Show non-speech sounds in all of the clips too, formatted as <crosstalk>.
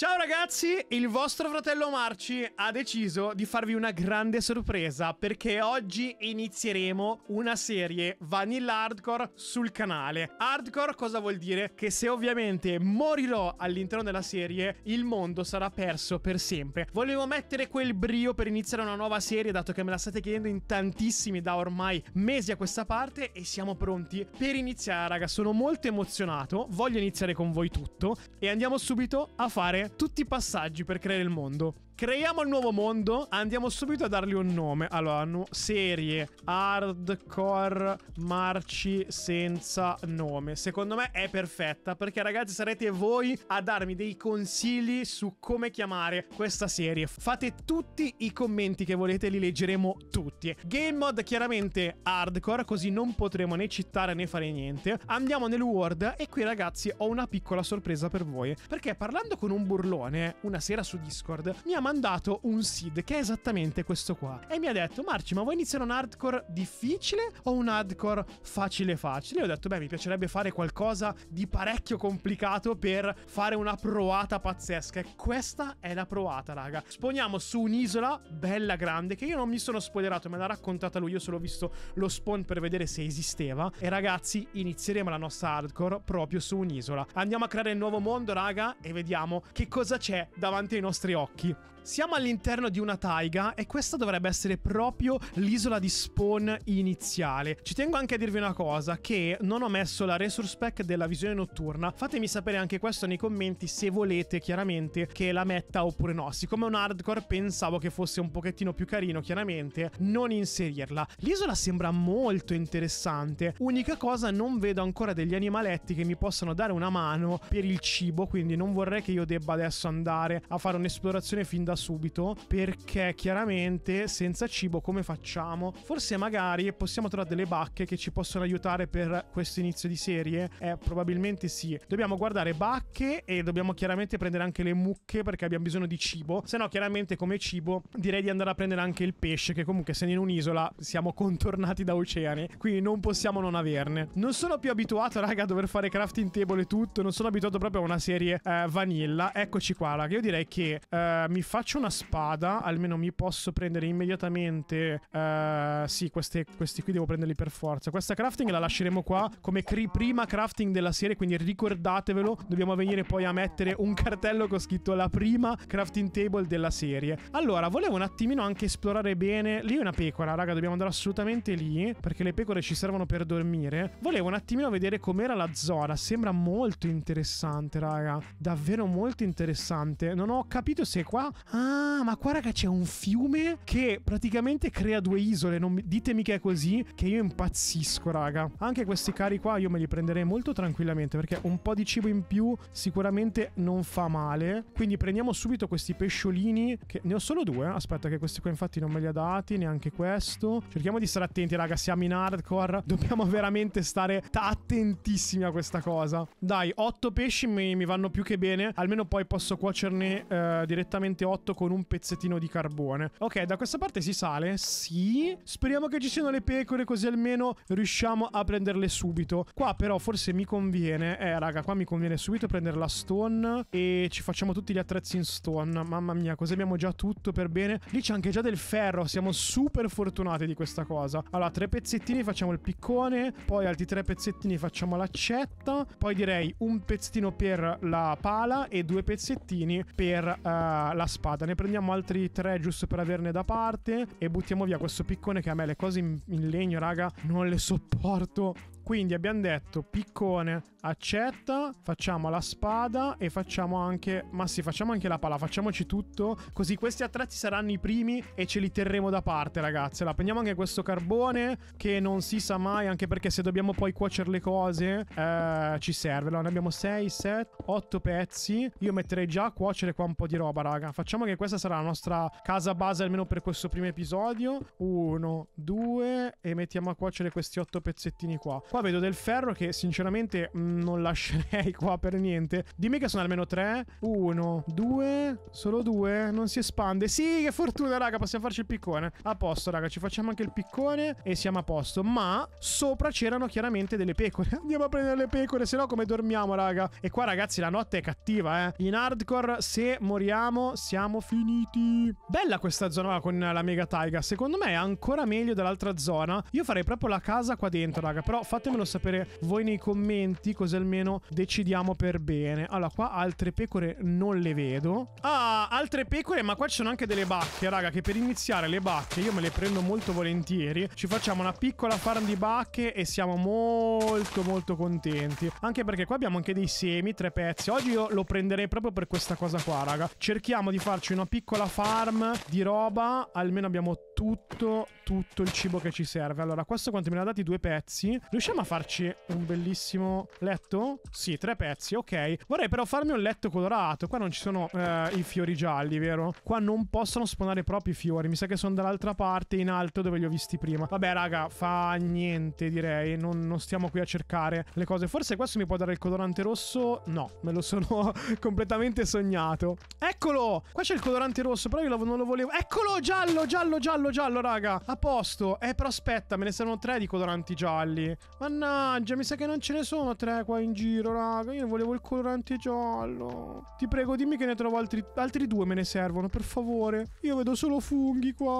Ciao ragazzi, il vostro fratello Marci ha deciso di farvi una grande sorpresa perché oggi inizieremo una serie Vanilla Hardcore sul canale. Hardcore cosa vuol dire? Che se ovviamente morirò all'interno della serie, il mondo sarà perso per sempre. Volevo mettere quel brio per iniziare una nuova serie dato che me la state chiedendo in tantissimi da ormai mesi a questa parte e siamo pronti per iniziare, raga. Sono molto emozionato, voglio iniziare con voi tutto e andiamo subito a fare tutti i passaggi per creare il mondo. Creiamo il nuovo mondo, andiamo subito a dargli un nome. Allora, no, serie hardcore marci senza nome. Secondo me è perfetta perché ragazzi sarete voi a darmi dei consigli su come chiamare questa serie. Fate tutti i commenti che volete, li leggeremo tutti. Game mod chiaramente hardcore, così non potremo né citare né fare niente. Andiamo nel world e qui ragazzi ho una piccola sorpresa per voi. Perché parlando con un burlone una sera su Discord, mi ha mandato un seed che è esattamente questo qua. E mi ha detto, Marci, ma vuoi iniziare un hardcore difficile o un hardcore facile facile? E ho detto, beh, mi piacerebbe fare qualcosa di parecchio complicato per fare una proata pazzesca. E questa è la provata, raga. Sponiamo su un'isola bella grande che io non mi sono spoilerato, me l'ha raccontata lui, io solo ho visto lo spawn per vedere se esisteva. E ragazzi, inizieremo la nostra hardcore proprio su un'isola. Andiamo a creare il nuovo mondo, raga, e vediamo che cosa c'è davanti ai nostri occhi. Siamo all'interno di una taiga e questa dovrebbe essere proprio l'isola di spawn iniziale. Ci tengo anche a dirvi una cosa, che non ho messo la resource pack della visione notturna. Fatemi sapere anche questo nei commenti se volete chiaramente che la metta oppure no. Siccome è un hardcore pensavo che fosse un pochettino più carino chiaramente non inserirla. L'isola sembra molto interessante. Unica cosa non vedo ancora degli animaletti che mi possano dare una mano per il cibo, quindi non vorrei che io debba adesso andare a fare un'esplorazione fin da subito perché chiaramente senza cibo come facciamo? Forse magari possiamo trovare delle bacche che ci possono aiutare per questo inizio di serie? Eh, probabilmente sì. Dobbiamo guardare bacche e dobbiamo chiaramente prendere anche le mucche perché abbiamo bisogno di cibo. Se no, chiaramente come cibo direi di andare a prendere anche il pesce che comunque essendo in un'isola siamo contornati da oceani, quindi non possiamo non averne. Non sono più abituato, raga, a dover fare crafting table e tutto, non sono abituato proprio a una serie eh, vanilla. Eccoci qua, raga. Io direi che eh, mi faccio faccio una spada, almeno mi posso prendere immediatamente... Uh, sì, queste, questi qui devo prenderli per forza. Questa crafting la lasceremo qua come cri prima crafting della serie, quindi ricordatevelo. Dobbiamo venire poi a mettere un cartello che ho scritto la prima crafting table della serie. Allora, volevo un attimino anche esplorare bene... Lì è una pecora, raga, dobbiamo andare assolutamente lì, perché le pecore ci servono per dormire. Volevo un attimino vedere com'era la zona. Sembra molto interessante, raga. Davvero molto interessante. Non ho capito se qua Ah, ma qua raga c'è un fiume che praticamente crea due isole. Non... Ditemi che è così, che io impazzisco, raga. Anche questi cari qua io me li prenderei molto tranquillamente perché un po' di cibo in più sicuramente non fa male. Quindi prendiamo subito questi pesciolini che ne ho solo due. Aspetta che questi qua infatti non me li ha dati, neanche questo. Cerchiamo di stare attenti, raga, siamo in hardcore. <laughs> Dobbiamo veramente stare attentissimi a questa cosa. Dai, otto pesci mi, mi vanno più che bene. Almeno poi posso cuocerne eh, direttamente otto g con un pezzettino di carbone. Ok, da questa parte si sale? Sì. Speriamo che ci siano le pecore così almeno riusciamo a prenderle subito. Qua però forse mi conviene... Eh, raga, qua mi conviene subito prendere la stone e ci facciamo tutti gli attrezzi in stone. Mamma mia, così abbiamo già tutto per bene. Lì c'è anche già del ferro, siamo super fortunati di questa cosa. Allora, tre pezzettini facciamo il piccone, poi altri tre pezzettini facciamo l'accetta, poi direi un pezzettino per la pala e due pezzettini per uh, la spada scappata. Ne prendiamo altri tre giusto per averne da parte e buttiamo via questo piccone che a me le cose in, in legno, raga, non le sopporto quindi abbiamo detto piccone, accetta, facciamo la spada e facciamo anche... Ma sì, facciamo anche la pala, facciamoci tutto. Così questi attrezzi saranno i primi e ce li terremo da parte, ragazze. La prendiamo anche questo carbone che non si sa mai, anche perché se dobbiamo poi cuocere le cose eh, ci serve. Allora, ne abbiamo 6, 7, 8 pezzi. Io metterei già a cuocere qua un po' di roba, raga. Facciamo che questa sarà la nostra casa base almeno per questo primo episodio. Uno, due e mettiamo a cuocere questi 8 pezzettini Qua Qua vedo del ferro che sinceramente mh, mm, non lascerei <laughs> qua per niente. Dimmi che sono almeno tre. Uno, due, solo due. Non si espande. Sì, che fortuna, raga, possiamo farci il piccone. A posto, raga, ci facciamo anche il piccone e siamo a posto. Ma sopra c'erano chiaramente delle pecore. <laughs> Andiamo a prendere le pecore, se no come dormiamo, raga? E qua, ragazzi, la notte è cattiva, eh. In hardcore, se moriamo, siamo finiti. Bella questa zona con la mega taiga. Secondo me è ancora meglio dell'altra zona. Io farei proprio la casa qua dentro, raga. Però faccio fatemelo sapere voi nei commenti, così almeno decidiamo per bene. Allora, qua altre pecore non le vedo. Ah, altre pecore, ma qua ci sono anche delle bacche, raga, che per iniziare le bacche io me le prendo molto volentieri. Ci facciamo una piccola farm di bacche e siamo molto molto contenti. Anche perché qua abbiamo anche dei semi, tre pezzi. Oggi io lo prenderei proprio per questa cosa qua, raga. Cerchiamo di farci una piccola farm di roba, almeno abbiamo tutto, tutto il cibo che ci serve. Allora, questo quanto me ne ha dati? Due pezzi. Riusciamo a farci un bellissimo letto? Sì, tre pezzi, ok. Vorrei però farmi un letto colorato. Qua non ci sono eh, i fiori gialli, vero? Qua non possono spawnare proprio i fiori. Mi sa che sono dall'altra parte, in alto, dove li ho visti prima. Vabbè, raga, fa niente, direi. Non, non stiamo qui a cercare le cose. Forse questo mi può dare il colorante rosso? No, me lo sono <laughs> completamente sognato. Eccolo! Qua c'è il colorante rosso, però io non lo volevo... Eccolo, giallo, giallo, giallo quello giallo, raga. A posto. Eh, però aspetta, me ne servono tre di coloranti gialli. Mannaggia, mi sa che non ce ne sono tre qua in giro, raga. Io volevo il colorante giallo. Ti prego, dimmi che ne trovo altri, altri due me ne servono, per favore. Io vedo solo funghi qua.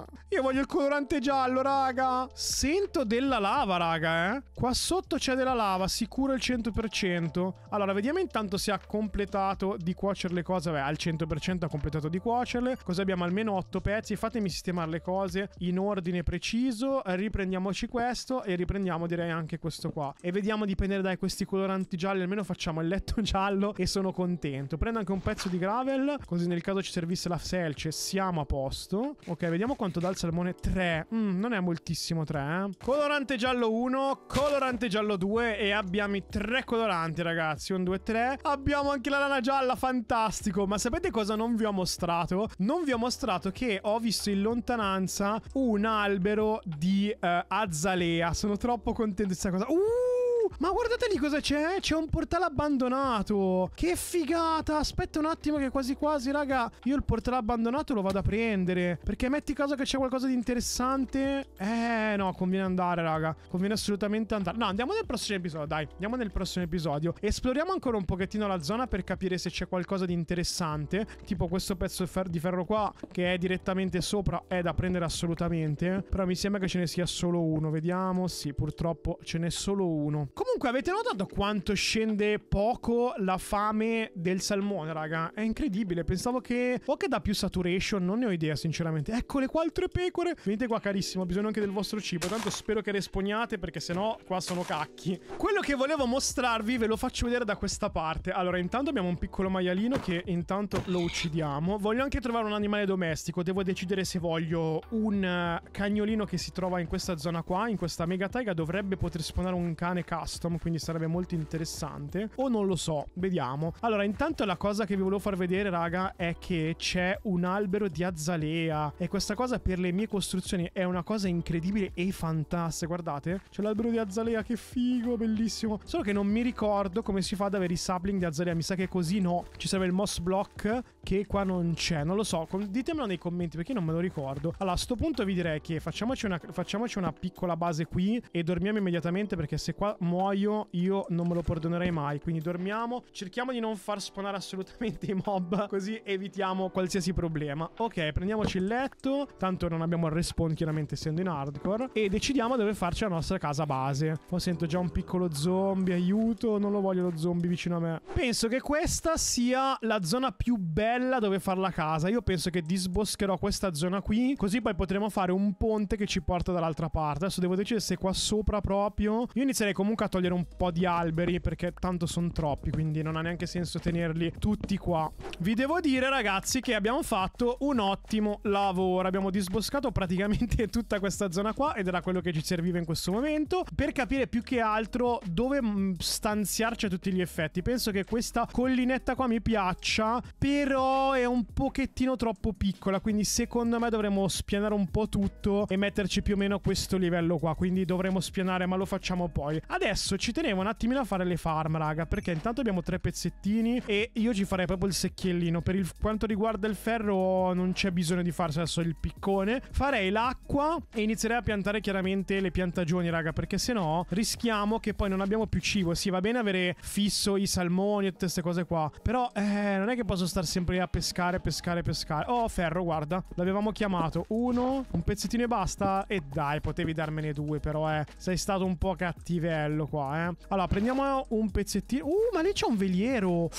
Uh, io voglio il colorante giallo, raga. Sento della lava, raga, eh. Qua sotto c'è della lava, sicuro il 100%. Allora, vediamo intanto se ha completato di cuocere le cose. Beh, al 100% ha completato di cuocerle. Così abbiamo almeno 8 pezzi. Fatemi problemi, sistemare le cose in ordine preciso, riprendiamoci questo e riprendiamo direi anche questo qua. E vediamo di prendere dai questi coloranti gialli, almeno facciamo il letto <laughs> giallo e sono contento. Prendo anche un pezzo di gravel, così nel caso ci servisse la selce siamo a posto. Ok, vediamo quanto dà il salmone 3. Mm, non è moltissimo 3, eh. Colorante giallo 1, colorante giallo 2 e abbiamo i tre coloranti ragazzi, 1, 2, 3. Abbiamo anche la lana gialla, fantastico. Ma sapete cosa non vi ho mostrato? Non vi ho mostrato che ho visto il in lontananza un albero di uh, azzalea. Sono troppo contento di questa cosa. Uh! ma guardate lì cosa c'è. Eh? C'è un portale abbandonato. Che figata. Aspetta un attimo che quasi quasi, raga. Io il portale abbandonato lo vado a prendere. Perché metti caso che c'è qualcosa di interessante. Eh, no, conviene andare, raga. Conviene assolutamente andare. No, andiamo nel prossimo episodio, dai. Andiamo nel prossimo episodio. Esploriamo ancora un pochettino la zona per capire se c'è qualcosa di interessante. Tipo questo pezzo di ferro qua, che è direttamente sopra, è da prendere assolutamente. Però mi sembra che ce ne sia solo uno. Vediamo. Sì, purtroppo ce n'è solo uno. Comunque avete notato quanto scende poco la fame del salmone, raga? È incredibile, pensavo che... o che dà più saturation, non ne ho idea sinceramente. Eccole qua altre pecore! Venite qua carissimo, ho bisogno anche del vostro cibo, tanto spero che respawnate perché sennò qua sono cacchi. Quello che volevo mostrarvi ve lo faccio vedere da questa parte. Allora, intanto abbiamo un piccolo maialino che intanto lo uccidiamo. Voglio anche trovare un animale domestico, devo decidere se voglio un eh, cagnolino che si trova in questa zona qua, in questa mega taiga, dovrebbe poter spawnare un cane cazzo custom, quindi sarebbe molto interessante. O non lo so, vediamo. Allora, intanto la cosa che vi volevo far vedere, raga, è che c'è un albero di azalea. E questa cosa per le mie costruzioni è una cosa incredibile e fantastica. Guardate, c'è l'albero di azalea, che figo, bellissimo. Solo che non mi ricordo come si fa ad avere i sapling di azalea. Mi sa che così no. Ci serve il moss block che qua non c'è. Non lo so, ditemelo nei commenti perché io non me lo ricordo. Allora, a questo punto vi direi che facciamoci una, facciamoci una piccola base qui e dormiamo immediatamente perché se qua muore muoio io non me lo perdonerei mai. Quindi dormiamo, cerchiamo di non far spawnare assolutamente i mob, così evitiamo qualsiasi problema. Ok, prendiamoci il letto, tanto non abbiamo il respawn chiaramente essendo in hardcore, e decidiamo dove farci la nostra casa base. Poi sento già un piccolo zombie, aiuto, non lo voglio lo zombie vicino a me. Penso che questa sia la zona più bella dove far la casa. Io penso che disboscherò questa zona qui, così poi potremo fare un ponte che ci porta dall'altra parte. Adesso devo decidere se qua sopra proprio... Io inizierei comunque a a togliere un po' di alberi perché tanto sono troppi, quindi non ha neanche senso tenerli tutti qua. Vi devo dire ragazzi che abbiamo fatto un ottimo lavoro, abbiamo disboscato praticamente <laughs> tutta questa zona qua ed era quello che ci serviva in questo momento per capire più che altro dove mm, stanziarci a tutti gli effetti. Penso che questa collinetta qua mi piaccia, però è un pochettino troppo piccola, quindi secondo me dovremmo spianare un po' tutto e metterci più o meno questo livello qua, quindi dovremmo spianare ma lo facciamo poi. Adesso adesso ci tenevo un attimino a fare le farm, raga, perché intanto abbiamo tre pezzettini e io ci farei proprio il secchiellino. Per il, quanto riguarda il ferro non c'è bisogno di farsi adesso il piccone. Farei l'acqua e inizierei a piantare chiaramente le piantagioni, raga, perché se no rischiamo che poi non abbiamo più cibo. Sì, va bene avere fisso i salmoni e tutte queste cose qua, però eh, non è che posso stare sempre a pescare, pescare, pescare. Oh, ferro, guarda, l'avevamo chiamato. Uno, un pezzettino e basta. E dai, potevi darmene due, però eh, sei stato un po' cattivello qua, eh. Allora, prendiamo un pezzettino. Uh, ma lì c'è un veliero.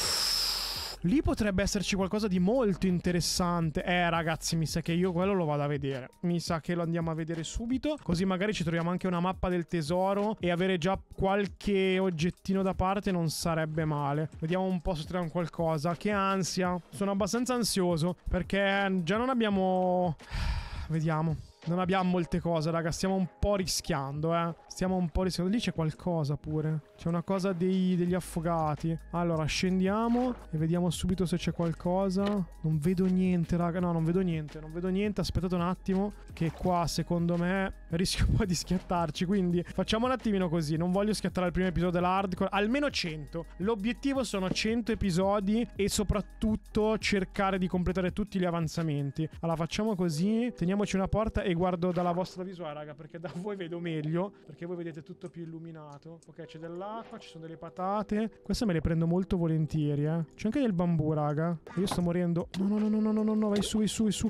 Lì potrebbe esserci qualcosa di molto interessante. Eh, ragazzi, mi sa che io quello lo vado a vedere. Mi sa che lo andiamo a vedere subito. Così magari ci troviamo anche una mappa del tesoro. E avere già qualche oggettino da parte non sarebbe male. Vediamo un po' se troviamo qualcosa. Che ansia. Sono abbastanza ansioso. Perché già non abbiamo... <sighs> Vediamo non abbiamo molte cose, raga. Stiamo un po' rischiando, eh. Stiamo un po' rischiando. Lì c'è qualcosa pure. C'è una cosa dei, degli affogati. Allora, scendiamo e vediamo subito se c'è qualcosa. Non vedo niente, raga. No, non vedo niente. Non vedo niente. Aspettate un attimo. Che qua, secondo me, rischio un po' di schiattarci. Quindi facciamo un attimino così. Non voglio schiattare il primo episodio dell'hardcore. Almeno 100. L'obiettivo sono 100 episodi e soprattutto cercare di completare tutti gli avanzamenti. Allora, facciamo così. Teniamoci una porta e guardo dalla vostra visuale, raga. Perché da voi vedo meglio. Perché voi vedete tutto più illuminato. Ok, c'è dell'acqua l'acqua, ci sono delle patate. Queste me le prendo molto volentieri, eh. C'è anche del bambù, raga. Io sto morendo. No, no, no, no, no, no, no, vai su, vai su, vai su.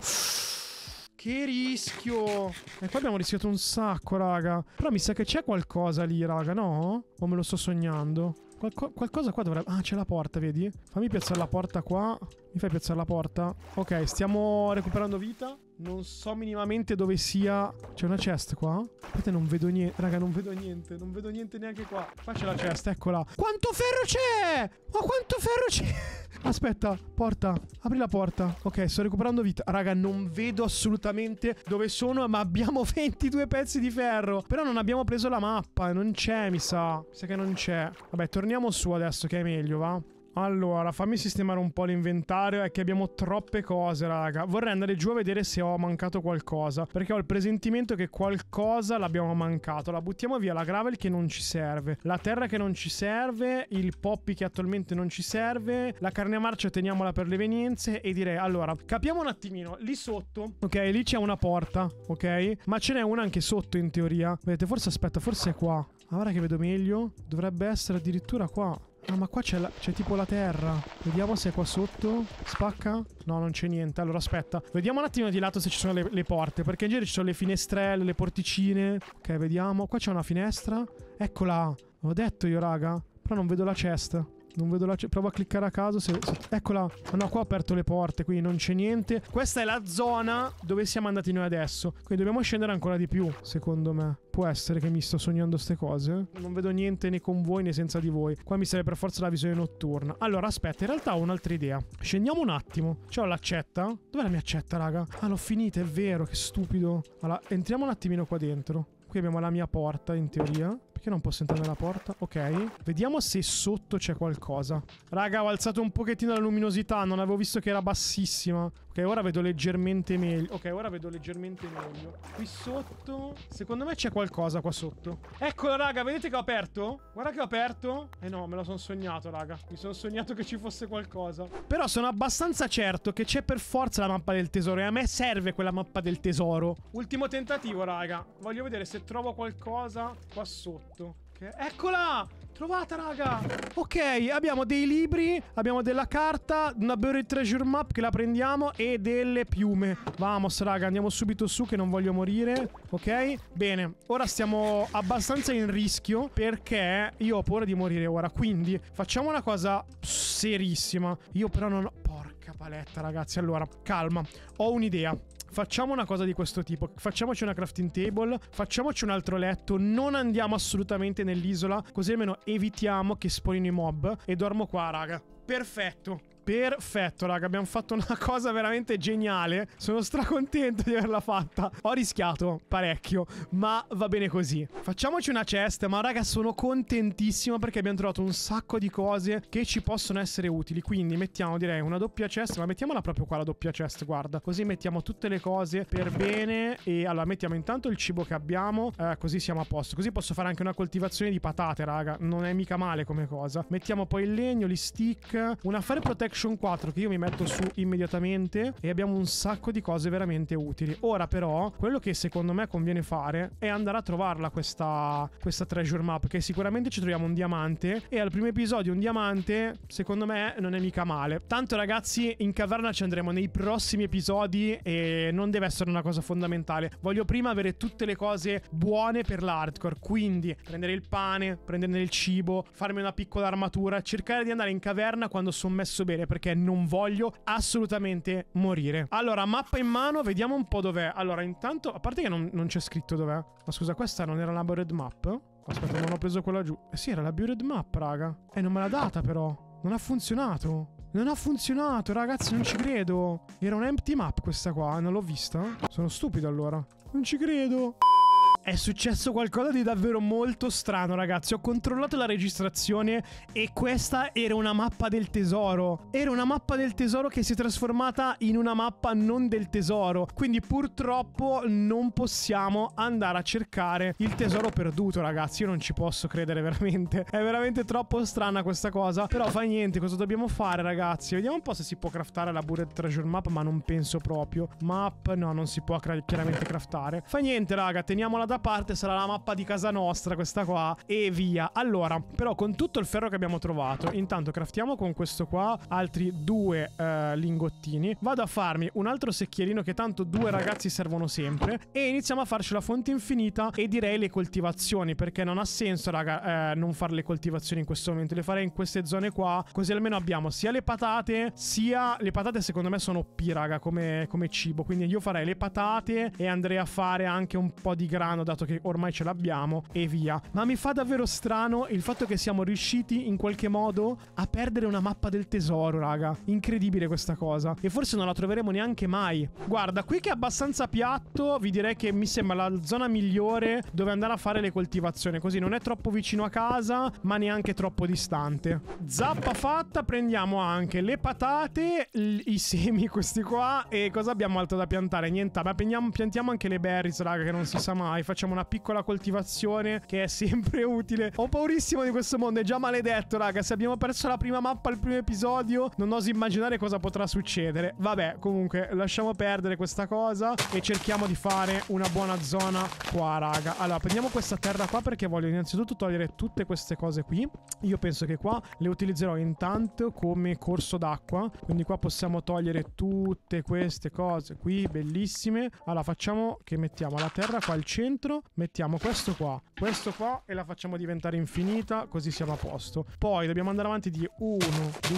Che rischio! E qua abbiamo rischiato un sacco, raga. Però mi sa che c'è qualcosa lì, raga, no? O me lo sto sognando? Qualco qualcosa qua dovrebbe... Ah, c'è la porta, vedi? Fammi piazzare la porta qua. Mi fai piazzare la porta? Ok, stiamo recuperando vita. Non so minimamente dove sia. C'è una chest qua? Aspetta, non vedo niente. Raga, non vedo niente. Non vedo niente neanche qua. Qua c'è la chest, eccola. Quanto ferro c'è? Ma quanto ferro c'è? <laughs> Aspetta, porta. Apri la porta. Ok, sto recuperando vita. Raga, non vedo assolutamente dove sono, ma abbiamo 22 <laughs> pezzi di ferro. Però non abbiamo preso la mappa. Eh, non c'è, mi sa. Mi sa che non c'è. Vabbè, torniamo su adesso che è meglio, va? Allora, fammi sistemare un po' l'inventario. È che abbiamo troppe cose, raga. Vorrei andare giù a vedere se ho mancato qualcosa. Perché ho il presentimento che qualcosa l'abbiamo mancato. La buttiamo via. La gravel che non ci serve. La terra che non ci serve. Il poppy che attualmente non ci serve. La carne a marcia teniamola per le evenienze. E direi, allora, capiamo un attimino. Lì sotto, ok, lì c'è una porta, ok? Ma ce n'è una anche sotto in teoria. Vedete, forse aspetta, forse è qua. Ora ah, che vedo meglio, dovrebbe essere addirittura qua. Ah, ma qua c'è tipo la terra. Vediamo se è qua sotto. Spacca? No, non c'è niente. Allora, aspetta. Vediamo un attimo di lato se ci sono le, le porte. Perché in genere ci sono le finestrelle, le porticine. Ok, vediamo. Qua c'è una finestra. Eccola. Ho detto io, raga. Però non vedo la chest. Non vedo la... Provo a cliccare a caso se... se... Eccola. Ah no, qua ho aperto le porte, quindi non c'è niente. Questa è la zona dove siamo andati noi adesso. Quindi dobbiamo scendere ancora di più, secondo me. Può essere che mi sto sognando queste cose. Non vedo niente né con voi né senza di voi. Qua mi serve per forza la visione notturna. Allora, aspetta, in realtà ho un'altra idea. Scendiamo un attimo. C'ho l'accetta. Dov'è la mia accetta, raga? Ah, l'ho finita, è vero, che stupido. Allora, entriamo un attimino qua dentro. Qui abbiamo la mia porta, in teoria. Perché non posso entrare nella porta? Ok. Vediamo se sotto c'è qualcosa. Raga, ho alzato un pochettino la luminosità. Non avevo visto che era bassissima. Ok, ora vedo leggermente meglio. Ok, ora vedo leggermente meglio. Qui sotto... Secondo me c'è qualcosa qua sotto. Eccolo, raga. Vedete che ho aperto? Guarda che ho aperto. Eh no, me lo sono sognato, raga. Mi sono sognato che ci fosse qualcosa. Però sono abbastanza certo che c'è per forza la mappa del tesoro. E a me serve quella mappa del tesoro. Ultimo tentativo, raga. Voglio vedere se trovo qualcosa qua sotto. Ok, eccola! Trovata, raga! Ok, abbiamo dei libri, abbiamo della carta, una Buried Treasure Map che la prendiamo e delle piume. Vamos, raga, andiamo subito su che non voglio morire. Ok? Bene, ora stiamo abbastanza in rischio perché io ho paura di morire ora. Quindi facciamo una cosa serissima. Io però non ho... Porca paletta, ragazzi. Allora, calma. Ho un'idea facciamo una cosa di questo tipo, facciamoci una crafting table, facciamoci un altro letto, non andiamo assolutamente nell'isola, così almeno evitiamo che sponino i mob e dormo qua, raga. Perfetto. Perfetto, raga, abbiamo fatto una <laughs> cosa veramente geniale. Sono stracontento di averla fatta. Ho rischiato parecchio, ma va bene così. Facciamoci una chest, ma raga, sono contentissimo perché abbiamo trovato un sacco di cose che ci possono essere utili. Quindi mettiamo, direi, una doppia chest, ma mettiamola proprio qua la doppia chest, guarda. Così mettiamo tutte le cose per bene e allora mettiamo intanto il cibo che abbiamo, eh, così siamo a posto. Così posso fare anche una coltivazione di patate, raga. Non è mica male come cosa. Mettiamo poi il legno, gli stick, Una fire protection Action 4 che io mi metto su immediatamente e abbiamo un sacco di cose veramente utili. Ora però, quello che secondo me conviene fare è andare a trovarla questa, questa treasure map, che sicuramente ci troviamo un diamante e al primo episodio un diamante, secondo me, non è mica male. Tanto ragazzi, in caverna ci andremo nei prossimi episodi e non deve essere una cosa fondamentale. Voglio prima avere tutte le cose buone per l'hardcore, quindi prendere il pane, prendere il cibo, farmi una piccola armatura, cercare di andare in caverna quando sono messo bene perché non voglio assolutamente morire. Allora, mappa in mano, vediamo un po' dov'è. Allora, intanto, a parte che non, non c'è scritto dov'è. Ma scusa, questa non era la board map? Aspetta, non ho preso quella giù. Eh sì, era la Bured Map, raga. Eh, non me l'ha data, però. Non ha funzionato. Non ha funzionato, ragazzi, non ci credo. Era un empty map questa qua, non l'ho vista. Sono stupido, allora. Non ci credo. È successo qualcosa di davvero molto strano, ragazzi. Ho controllato la registrazione e questa era una mappa del tesoro. Era una mappa del tesoro che si è trasformata in una mappa non del tesoro. Quindi purtroppo non possiamo andare a cercare il tesoro perduto, ragazzi. Io non ci posso credere <laughs> veramente. È veramente troppo strana questa cosa. Però fa niente, cosa dobbiamo fare, ragazzi? Vediamo un po' se si può craftare la Burret Treasure Map, ma non penso proprio. Map, no, non si può chiaramente craftare. Fa niente, raga, teniamola da una parte sarà la mappa di casa nostra, questa qua, e via. Allora, però con tutto il ferro che abbiamo trovato, intanto craftiamo con questo qua altri due eh, lingottini. Vado a farmi un altro secchierino che tanto due ragazzi servono sempre. E iniziamo a farci la fonte infinita e direi le coltivazioni, perché non ha senso, raga, eh, non fare le coltivazioni in questo momento. Le farei in queste zone qua, così almeno abbiamo sia le patate, sia... Le patate secondo me sono P, raga, come, come cibo. Quindi io farei le patate e andrei a fare anche un po' di grano mano, dato che ormai ce l'abbiamo, e via. Ma mi fa davvero strano il fatto che siamo riusciti in qualche modo a perdere una mappa del tesoro, raga. Incredibile questa cosa. E forse non la troveremo neanche mai. Guarda, qui che è abbastanza piatto, vi direi che mi sembra la zona migliore dove andare a fare le coltivazioni. Così non è troppo vicino a casa, ma neanche troppo distante. Zappa fatta, prendiamo anche le patate, i semi questi qua. E cosa abbiamo altro da piantare? Niente, ma piantiamo anche le berries, raga, che non si sa mai facciamo una piccola coltivazione che è sempre <laughs> utile. Ho paurissimo di questo mondo, è già maledetto, raga. Se abbiamo perso la prima mappa al primo episodio, non oso immaginare cosa potrà succedere. Vabbè, comunque, lasciamo perdere questa cosa e cerchiamo di fare una buona zona qua, raga. Allora, prendiamo questa terra qua perché voglio innanzitutto togliere tutte queste cose qui. Io penso che qua le utilizzerò intanto come corso d'acqua. Quindi qua possiamo togliere tutte queste cose qui, bellissime. Allora, facciamo che mettiamo la terra qua al centro dentro, mettiamo questo qua, questo qua e la facciamo diventare infinita, così siamo a posto. Poi dobbiamo andare avanti di 1,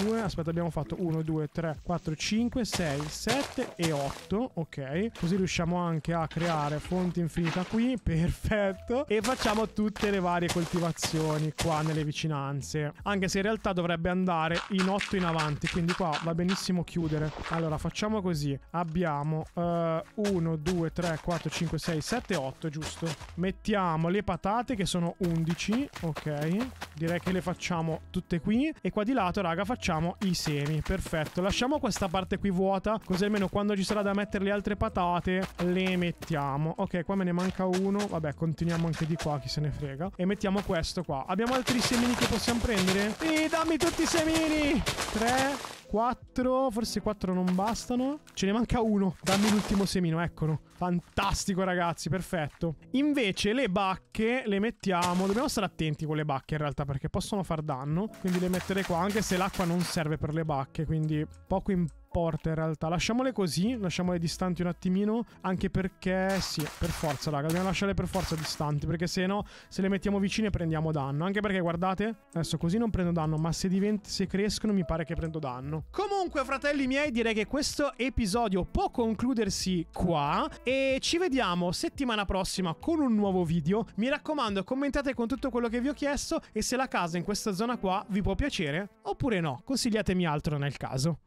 2, aspetta abbiamo fatto 1, 2, 3, 4, 5, 6, 7 e 8, ok? Così riusciamo anche a creare fonte infinita qui, <laughs> perfetto. E facciamo tutte le varie coltivazioni qua nelle vicinanze. Anche se in realtà dovrebbe andare in 8 in avanti, quindi qua va benissimo chiudere. Allora facciamo così, abbiamo 1, 2, 3, 4, 5, 6, 7, 8, giusto? giusto. Mettiamo le patate che sono 11, ok. Direi che le facciamo tutte qui. E qua di lato, raga, facciamo i semi. Perfetto. Lasciamo questa parte qui vuota, così almeno quando ci sarà da mettere le altre patate, le mettiamo. Ok, qua me ne manca uno. Vabbè, continuiamo anche di qua, chi se ne frega. E mettiamo questo qua. Abbiamo altri semini che possiamo prendere? Sì, dammi tutti i semini! Tre... 4, forse 4 non bastano. Ce ne manca uno. Dammi l'ultimo semino, eccolo. Fantastico, ragazzi, perfetto. Invece le bacche le mettiamo... Dobbiamo stare attenti con le bacche, in realtà, perché possono far danno. Quindi le metterei qua, anche se l'acqua non serve per le bacche, quindi poco importa porta in realtà. Lasciamole così, lasciamole distanti un attimino, anche perché sì, per forza, raga, dobbiamo lasciarle per forza distanti, perché se no, se le mettiamo vicine prendiamo danno. Anche perché, guardate, adesso così non prendo danno, ma se, divent- se crescono mi pare che prendo danno. Comunque, fratelli miei, direi che questo episodio può concludersi qua e ci vediamo settimana prossima con un nuovo video. Mi raccomando, commentate con tutto quello che vi ho chiesto e se la casa in questa zona qua vi può piacere oppure no, consigliatemi altro nel caso.